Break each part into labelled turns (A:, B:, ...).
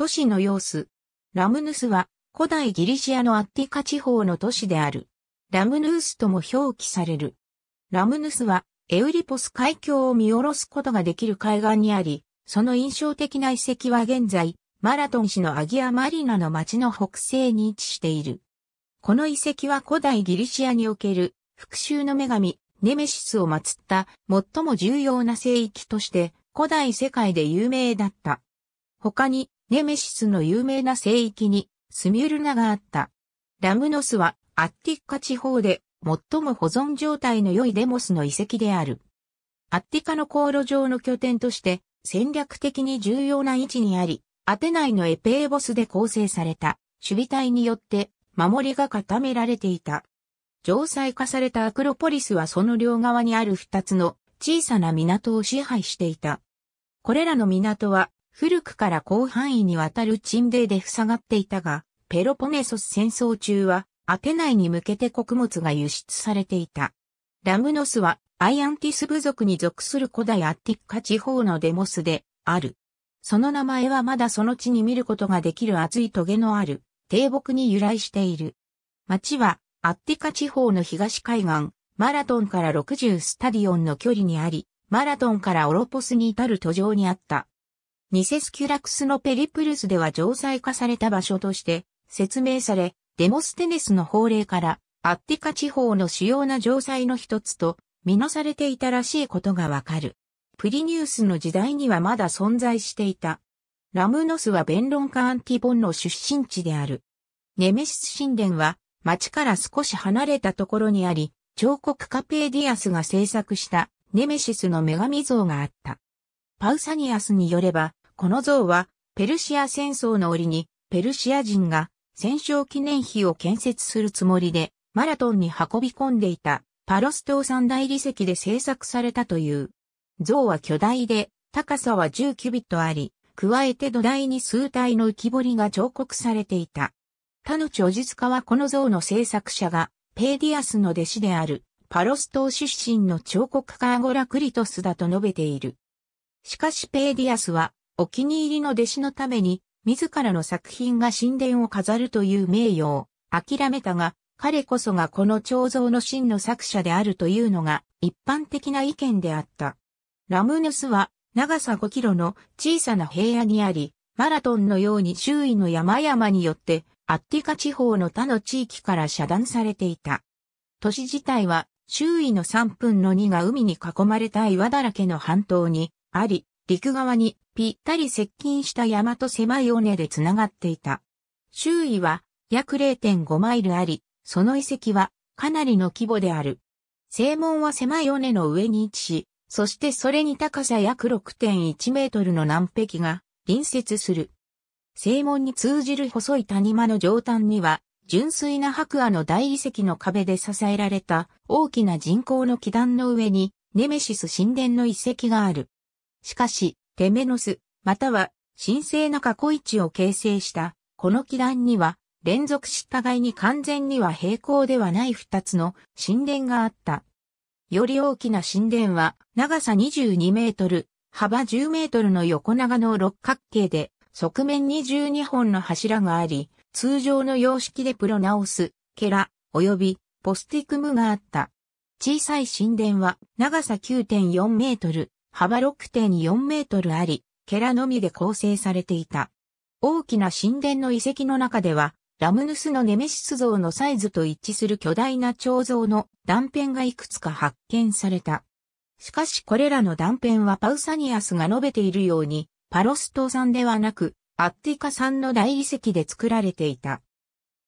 A: 都市の様子。ラムヌスは古代ギリシアのアッティカ地方の都市である。ラムヌースとも表記される。ラムヌスはエウリポス海峡を見下ろすことができる海岸にあり、その印象的な遺跡は現在、マラトン市のアギアマリナの町の北西に位置している。この遺跡は古代ギリシアにおける復讐の女神、ネメシスを祀った最も重要な聖域として古代世界で有名だった。他にネメシスの有名な聖域にスミュルナがあった。ラムノスはアッティッカ地方で最も保存状態の良いデモスの遺跡である。アッティカの航路上の拠点として戦略的に重要な位置にあり、アテナイのエペーボスで構成された守備隊によって守りが固められていた。城塞化されたアクロポリスはその両側にある二つの小さな港を支配していた。これらの港は古くから広範囲にわたる沈泥で塞がっていたが、ペロポネソス戦争中は、アテナイに向けて穀物が輸出されていた。ラムノスは、アイアンティス部族に属する古代アッティッカ地方のデモスで、ある。その名前はまだその地に見ることができる厚い棘のある、低木に由来している。町は、アッティカ地方の東海岸、マラトンから60スタディオンの距離にあり、マラトンからオロポスに至る途上にあった。ニセスキュラクスのペリプルスでは城塞化された場所として説明され、デモステネスの法令からアッティカ地方の主要な城塞の一つと見なされていたらしいことがわかる。プリニウスの時代にはまだ存在していた。ラムノスは弁論家アンティボンの出身地である。ネメシス神殿は町から少し離れたところにあり、彫刻家ペーディアスが制作したネメシスの女神像があった。パウサニアスによれば、この像は、ペルシア戦争の折に、ペルシア人が戦勝記念碑を建設するつもりで、マラトンに運び込んでいた、パロス島三大理石で制作されたという。像は巨大で、高さは10キュビットあり、加えて土台に数体の浮き彫りが彫刻されていた。他の著述家はこの像の制作者が、ペーディアスの弟子である、パロス島出身の彫刻家アゴラクリトスだと述べている。しかしペーディアスは、お気に入りの弟子のために、自らの作品が神殿を飾るという名誉を諦めたが、彼こそがこの彫像の真の作者であるというのが一般的な意見であった。ラムヌスは長さ5キロの小さな平野にあり、マラトンのように周囲の山々によってアッティカ地方の他の地域から遮断されていた。都市自体は周囲の3分の2が海に囲まれた岩だらけの半島にあり、陸側にぴったり接近した山と狭い尾根で繋がっていた。周囲は約0.5マイルあり、その遺跡はかなりの規模である。正門は狭い尾根の上に位置し、そしてそれに高さ約6.1メートルの南壁が隣接する。正門に通じる細い谷間の上端には、純粋な白亜の大理石の壁で支えられた大きな人工の基壇の上に、ネメシス神殿の遺跡がある。しかし、テメノス、または神聖な過去位置を形成した、この祈願には、連続し互いに完全には平行ではない二つの神殿があった。より大きな神殿は、長さ22メートル、幅10メートルの横長の六角形で、側面22本の柱があり、通常の様式でプロナオス、ケラ、及びポスティクムがあった。小さい神殿は長さ9.4メートル、幅6.4メートルあり、ケラのみで構成されていた。大きな神殿の遺跡の中では、ラムヌスのネメシス像のサイズと一致する巨大な彫像の断片がいくつか発見された。しかしこれらの断片はパウサニアスが述べているように、パロス島産ではなく、アッティカ産の大理石で作られていた。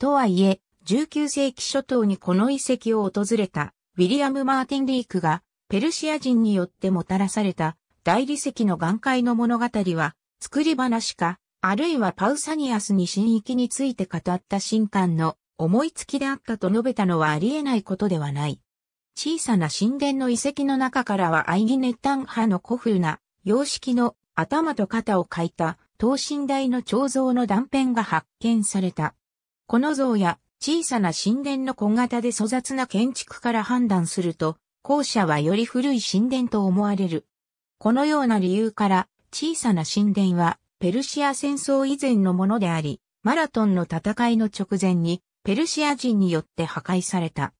A: とはいえ、19世紀初頭にこの遺跡を訪れた、ウィリアム・マーティン・リークが、ペルシア人によってもたらされた大理石の眼界の物語は、作り話か、あるいはパウサニアスに神域について語った神官の思いつきであったと述べたのはありえないことではない。小さな神殿の遺跡の中からはアイギネッタン派の古風な様式の頭と肩を描いた等身大の彫像の断片が発見された。この像や小さな神殿の小型で粗雑な建築から判断すると、後者はより古い神殿と思われる。このような理由から、小さな神殿は、ペルシア戦争以前のものであり、マラトンの戦いの直前に、ペルシア人によって破壊された。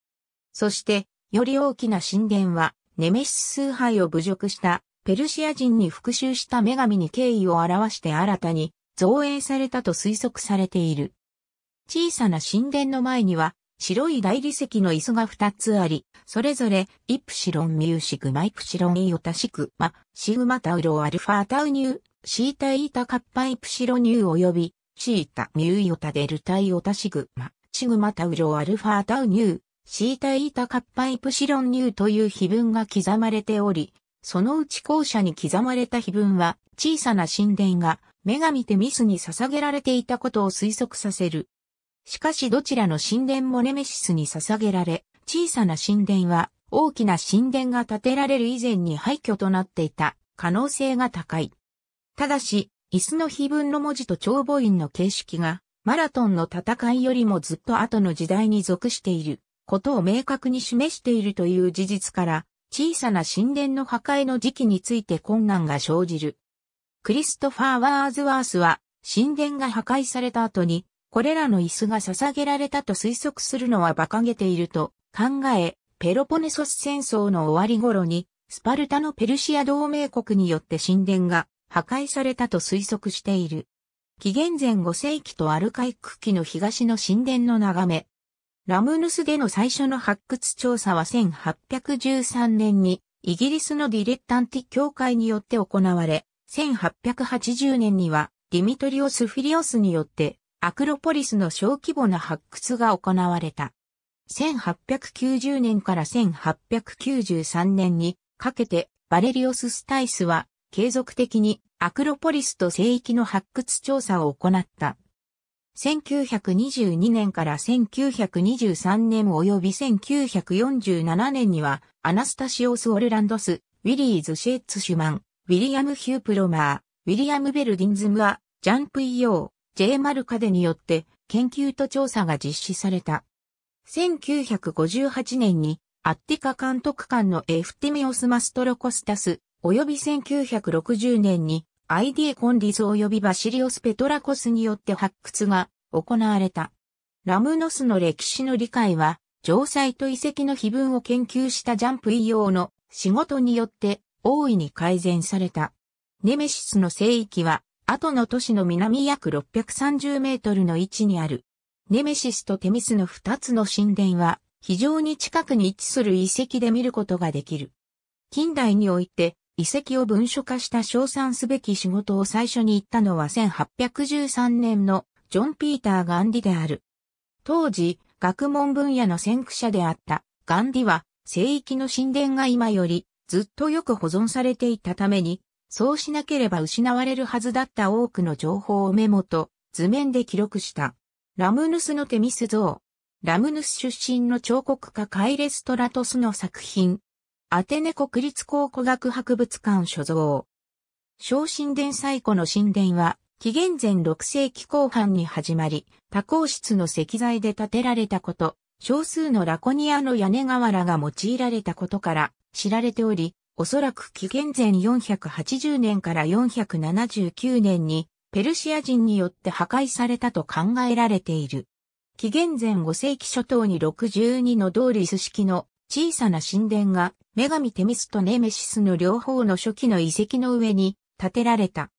A: そして、より大きな神殿は、ネメシス崇拝を侮辱した、ペルシア人に復讐した女神に敬意を表して新たに、造営されたと推測されている。小さな神殿の前には、白い大理石の椅子が2つあり、それぞれ、イプシロンミューシグマイプシロンイオタシグマ、シグマタウロアルファタウニュー、シータイータカッパイプシロニュー及び、シータミューヨタデルタイオタシグマ、シグマタウロアルファタウニュー、シータイータカッパイプシロンニューという碑文が刻まれており、そのうち校舎に刻まれた碑文は、小さな神殿が、女神テミスに捧げられていたことを推測させるしかしどちらの神殿もネメシスに捧げられ、小さな神殿は大きな神殿が建てられる以前に廃墟となっていた可能性が高い。ただし、椅子の碑文の文字と帳簿印の形式がマラトンの戦いよりもずっと後の時代に属していることを明確に示しているという事実から小さな神殿の破壊の時期について困難が生じる。クリストファー・ワーズワースは神殿が破壊された後にこれらの椅子が捧げられたと推測するのは馬鹿げていると考え、ペロポネソス戦争の終わり頃に、スパルタのペルシア同盟国によって神殿が破壊されたと推測している。紀元前5世紀とアルカイック期の東の神殿の眺め。ラムヌスでの最初の発掘調査は1813年にイギリスのディレッタンティ協会によって行われ、1880年にはディミトリオス・フィリオスによってアクロポリスの小規模な発掘が行われた。1890年から1893年にかけてバレリオス・スタイスは継続的にアクロポリスと聖域の発掘調査を行った。1922年から1923年及び1947年にはアナスタシオス・オルランドス、ウィリーズ・シェッツ・シュマン、ウィリアム・ヒュー・プロマー、ウィリアム・ベルディンズムア、ジャンプ・イヨー、J マルカデによって研究と調査が実施された。1958年にアッティカ監督官のエフティミオス・マストロコスタス、及び1960年にアイディエ・コンリズ及びバシリオス・ペトラコスによって発掘が行われた。ラムノスの歴史の理解は、城塞と遺跡の碑文を研究したジャンプ医用の仕事によって大いに改善された。ネメシスの聖域は後の都市の南約630メートルの位置にある。ネメシスとテミスの2つの神殿は非常に近くに位置する遺跡で見ることができる。近代において遺跡を文書化した称賛すべき仕事を最初に言ったのは1813年のジョン・ピーター・ガンディである。当時、学問分野の先駆者であったガンディは聖域の神殿が今よりずっとよく保存されていたためにそうしなければ失われるはずだった多くの情報をメモと図面で記録した。ラムヌスのテミス像。ラムヌス出身の彫刻家カイレストラトスの作品。アテネ国立考古学博物館所蔵。小神殿最古の神殿は、紀元前6世紀後半に始まり、多孔質の石材で建てられたこと、少数のラコニアの屋根瓦が用いられたことから知られており、おそらく紀元前480年から479年にペルシア人によって破壊されたと考えられている。紀元前5世紀初頭に62のドーリス式の小さな神殿が女神テミスとネメシスの両方の初期の遺跡の上に建てられた。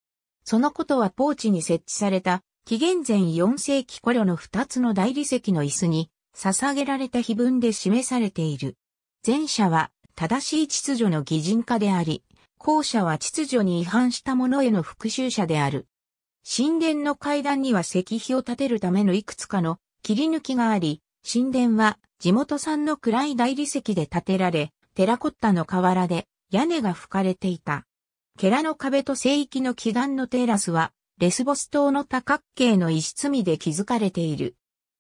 A: そのことはポーチに設置された紀元前4世紀頃の2つの大理石の椅子に捧げられた碑文で示されている。前者は正しい秩序の擬人化であり、後者は秩序に違反したものへの復讐者である。神殿の階段には石碑を建てるためのいくつかの切り抜きがあり、神殿は地元産の暗い大理石で建てられ、テラコッタの瓦で屋根が吹かれていた。ケラの壁と聖域の祈願のテラスは、レスボス島の多角形の石積みで築かれている。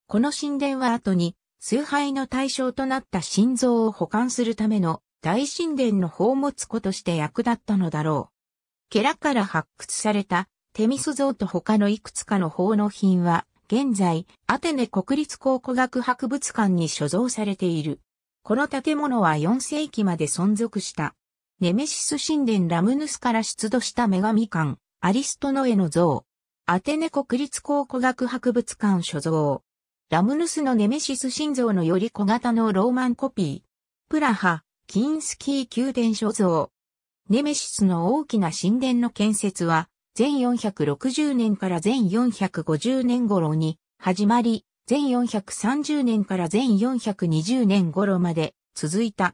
A: この神殿は後に崇拝の対象となった心臓を保管するための大神殿の宝物庫として役立ったのだろう。ケラから発掘されたテミス像と他のいくつかの奉納品は、現在、アテネ国立考古学博物館に所蔵されている。この建物は4世紀まで存続した。ネメシス神殿ラムヌスから出土した女神館、アリストノエの像。アテネ国立考古学博物館所蔵。ラムヌスのネメシス心臓のより小型のローマンコピー。プラハ、キンスキー宮殿所蔵。ネメシスの大きな神殿の建設は、全460年から全450年頃に始まり、全430年から全420年頃まで続いた。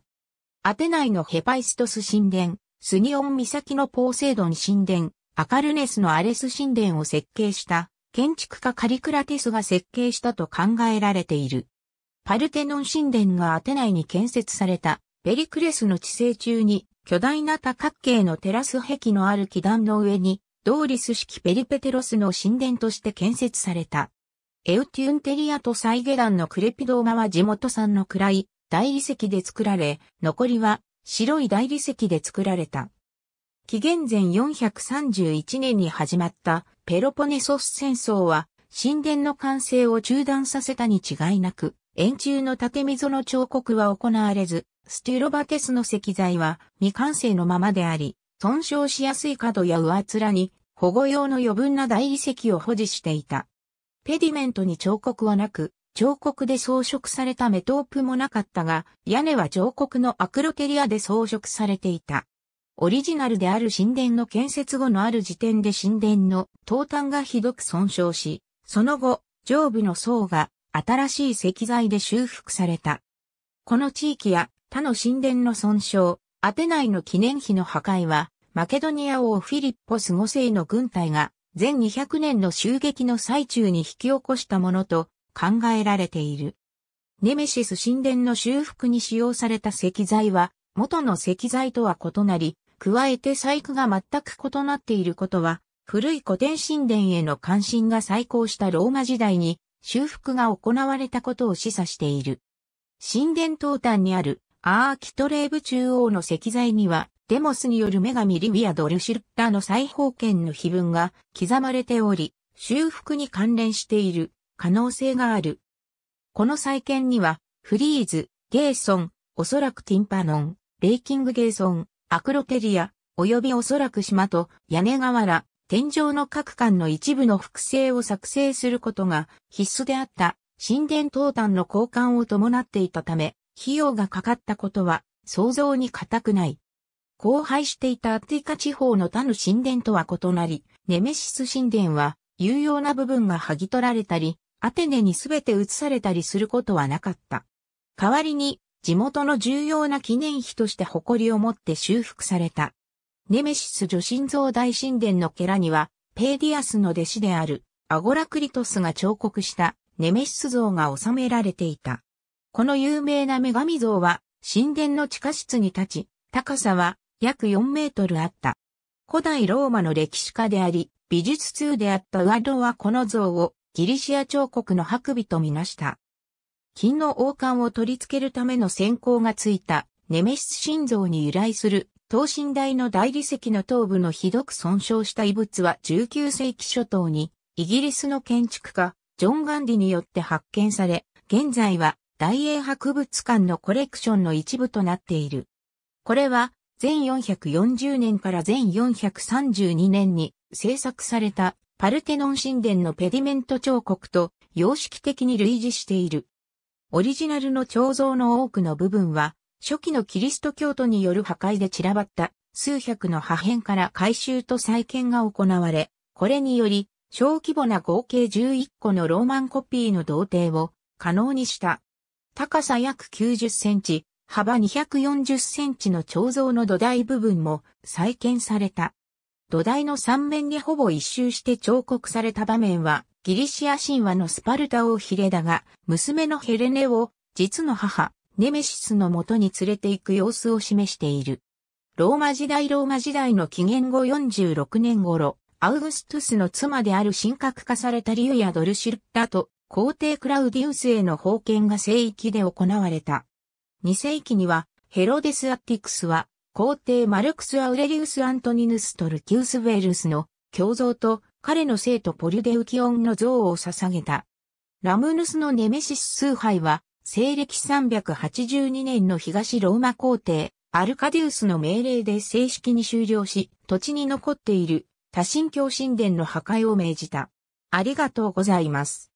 A: アテナイのヘパイストス神殿、スニオン岬のポーセイドン神殿、アカルネスのアレス神殿を設計した建築家カリクラテスが設計したと考えられている。パルテノン神殿がアテナイに建設されたペリクレスの治世中に巨大な多角形のテラス壁のある基壇の上にドーリス式ペリペテロスの神殿として建設された。エウティウンテリアとサイゲダンのクレピドーマは地元産の暗い大理石で作られ、残りは白い大理石で作られた。紀元前431年に始まったペロポネソス戦争は、神殿の完成を中断させたに違いなく、円柱の縦溝の彫刻は行われず、ステュロバテスの石材は未完成のままであり、損傷しやすい角や上面に保護用の余分な大理石を保持していた。ペディメントに彫刻はなく、彫刻で装飾されたメトープもなかったが、屋根は彫刻のアクロテリアで装飾されていた。オリジナルである神殿の建設後のある時点で神殿の東端がひどく損傷し、その後、上部の層が新しい石材で修復された。この地域や他の神殿の損傷、アテナイの記念碑の破壊は、マケドニア王フィリッポス5世の軍隊が全200年の襲撃の最中に引き起こしたものと考えられている。ネメシス神殿の修復に使用された石材は、元の石材とは異なり、加えて細工が全く異なっていることは、古い古典神殿への関心が再興したローマ時代に修復が行われたことを示唆している。神殿東端にあるアーキトレーブ中央の石材には、デモスによる女神リビア・ドルシルッタの再方建の碑文が刻まれており、修復に関連している可能性がある。この再建には、フリーズ、ゲーソン、おそらくティンパノン、レイキングゲーソン、アクロテリア、及びおそらく島と屋根瓦、天井の各館の一部の複製を作成することが必須であった神殿東端の交換を伴っていたため、費用がかかったことは想像に難くない。荒廃していたアティカ地方の他の神殿とは異なり、ネメシス神殿は有用な部分が剥ぎ取られたり、アテネに全て移されたりすることはなかった。代わりに地元の重要な記念碑として誇りを持って修復された。ネメシス女神像大神殿のケラには、ペーディアスの弟子であるアゴラクリトスが彫刻したネメシス像が収められていた。この有名な女神像は神殿の地下室に立ち、高さは約4メートルあった。古代ローマの歴史家であり、美術通であったウアドはこの像をギリシア彫刻の白尾とみなした。金の王冠を取り付けるための線香がついたネメシス心臓に由来する等身大の大理石の頭部のひどく損傷した遺物は19世紀初頭にイギリスの建築家ジョン・ガンディによって発見され、現在は大英博物館のコレクションの一部となっている。これは全440年から全432年に制作されたパルテノン神殿のペディメント彫刻と様式的に類似している。オリジナルの彫像の多くの部分は、初期のキリスト教徒による破壊で散らばった数百の破片から回収と再建が行われ、これにより、小規模な合計11個のローマンコピーの同定を可能にした。高さ約90センチ、幅240センチの彫像の土台部分も再建された。土台の3面にほぼ一周して彫刻された場面はギリシア神話のスパルタ王ヒレだが、娘のヘレネを実の母、ネメシスのもとに連れて行く様子を示している。ローマ時代ローマ時代の紀元後46年頃、アウグストゥスの妻である神格化されたリュウヤドルシルッタと皇帝クラウディウスへの封建が聖域で行われた。2世紀にはヘロデス・アティクスは皇帝マルクス・アウレリウス・アントニヌス・トルキウス・ウェルスの共像と彼の生徒ポリュデウキオンの像を捧げた。ラムヌスのネメシス崇拝は、西暦382年の東ローマ皇帝、アルカデウスの命令で正式に終了し、土地に残っている多神教神殿の破壊を命じた。ありがとうございます。